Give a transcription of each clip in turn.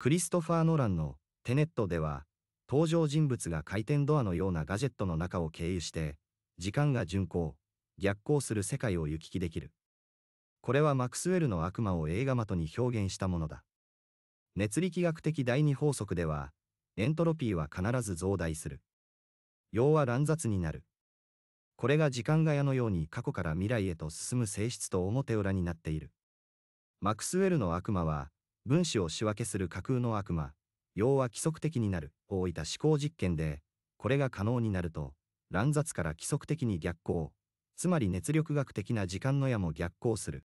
クリストファー・ノランのテネットでは、登場人物が回転ドアのようなガジェットの中を経由して、時間が巡行、逆行する世界を行き来できる。これはマクスウェルの悪魔を映画的に表現したものだ。熱力学的第二法則では、エントロピーは必ず増大する。要は乱雑になる。これが時間が矢のように過去から未来へと進む性質と表裏になっている。マクスウェルの悪魔は、分子を仕分けする架空の悪魔、要は規則的になるを置いた思考実験で、これが可能になると、乱雑から規則的に逆行、つまり熱力学的な時間の矢も逆行する。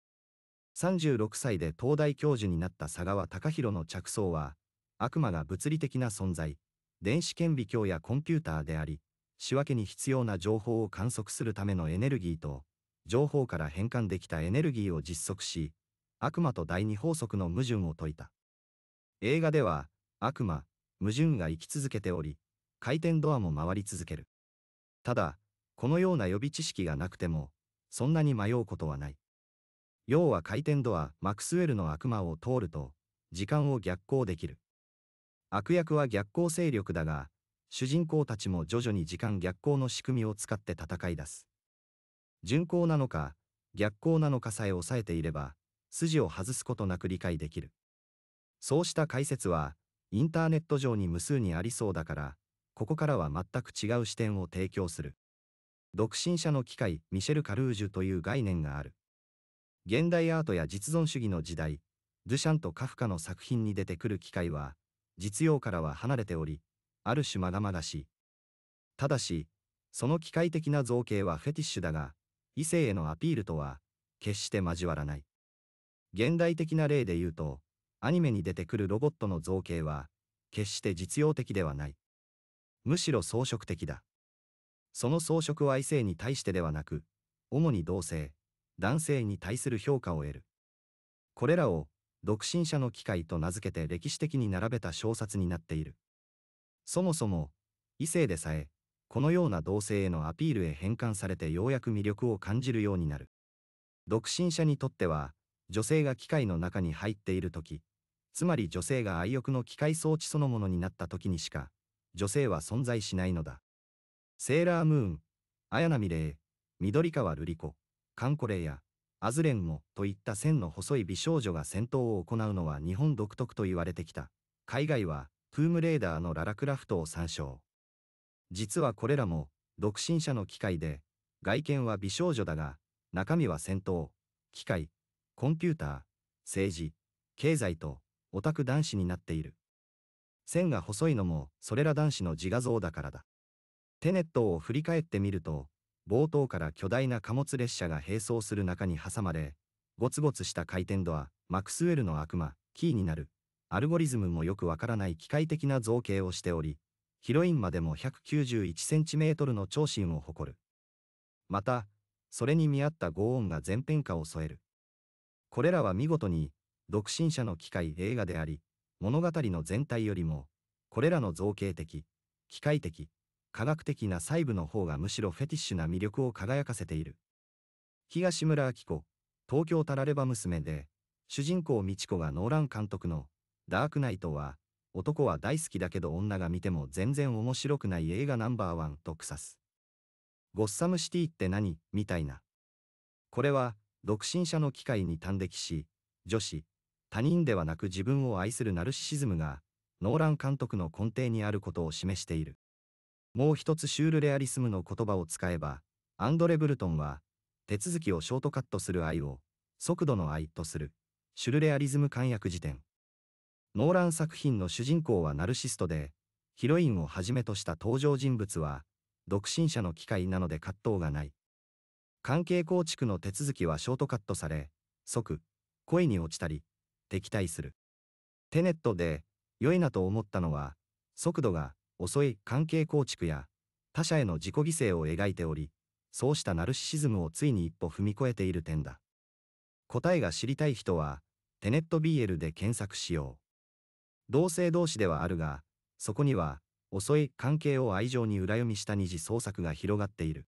36歳で東大教授になった佐川隆弘の着想は、悪魔が物理的な存在、電子顕微鏡やコンピューターであり、仕分けに必要な情報を観測するためのエネルギーと、情報から変換できたエネルギーを実測し、悪魔と第二法則の矛盾を説いた。映画では、悪魔、矛盾が生き続けており、回転ドアも回り続ける。ただ、このような予備知識がなくても、そんなに迷うことはない。要は回転ドア、マクスウェルの悪魔を通ると、時間を逆行できる。悪役は逆行勢力だが、主人公たちも徐々に時間逆行の仕組みを使って戦い出す。巡行なのか、逆行なのかさえ抑えていれば、筋を外すことなく理解できる。そうした解説は、インターネット上に無数にありそうだから、ここからは全く違う視点を提供する。独身者の機械、ミシェル・カルージュという概念がある。現代アートや実存主義の時代、ドゥシャンとカフカの作品に出てくる機械は、実用からは離れており、ある種まだまだしい。ただし、その機械的な造形はフェティッシュだが、異性へのアピールとは、決して交わらない。現代的な例で言うと、アニメに出てくるロボットの造形は、決して実用的ではない。むしろ装飾的だ。その装飾は異性に対してではなく、主に同性、男性に対する評価を得る。これらを、独身者の機会と名付けて歴史的に並べた小冊になっている。そもそも、異性でさえ、このような同性へのアピールへ変換されてようやく魅力を感じるようになる。独身者にとっては、女性が機械の中に入っている時、つまり女性が愛欲の機械装置そのものになった時にしか、女性は存在しないのだ。セーラームーン、綾波レイ、緑川瑠璃子、カンコレイや、アズレンもといった線の細い美少女が戦闘を行うのは日本独特と言われてきた。海外は、トゥームレーダーのララクラフトを参照。実はこれらも、独身者の機械で、外見は美少女だが、中身は戦闘、機械、コンピューター、政治、経済とオタク男子になっている。線が細いのもそれら男子の自画像だからだ。テネットを振り返ってみると、冒頭から巨大な貨物列車が並走する中に挟まれ、ゴツゴツした回転度はマクスウェルの悪魔、キーになる、アルゴリズムもよくわからない機械的な造形をしており、ヒロインまでも 191cm の長身を誇る。また、それに見合った轟音が全編化を添える。これらは見事に、独身者の機械映画であり、物語の全体よりも、これらの造形的、機械的、科学的な細部の方がむしろフェティッシュな魅力を輝かせている。東村明子、東京タラレバ娘で、主人公美智子がノーラン監督の、ダークナイトは、男は大好きだけど女が見ても全然面白くない映画ナンバーワンと腐す。ゴッサムシティって何みたいな。これは、独身者の機会に端的し、女子、他人ではなく自分を愛するナルシシズムが、ノーラン監督の根底にあることを示している。もう一つシュールレアリスムの言葉を使えば、アンドレ・ブルトンは、手続きをショートカットする愛を、速度の愛とする、シュルレアリズム簡約辞典。ノーラン作品の主人公はナルシストで、ヒロインをはじめとした登場人物は、独身者の機会なので葛藤がない。関係構築の手続きはショートカットされ、即、恋に落ちたり、敵対する。テネットで良いなと思ったのは、速度が遅い関係構築や他者への自己犠牲を描いており、そうしたナルシシズムをついに一歩踏み越えている点だ。答えが知りたい人は、テネット BL で検索しよう。同性同士ではあるが、そこには、遅い関係を愛情に裏読みした二次創作が広がっている。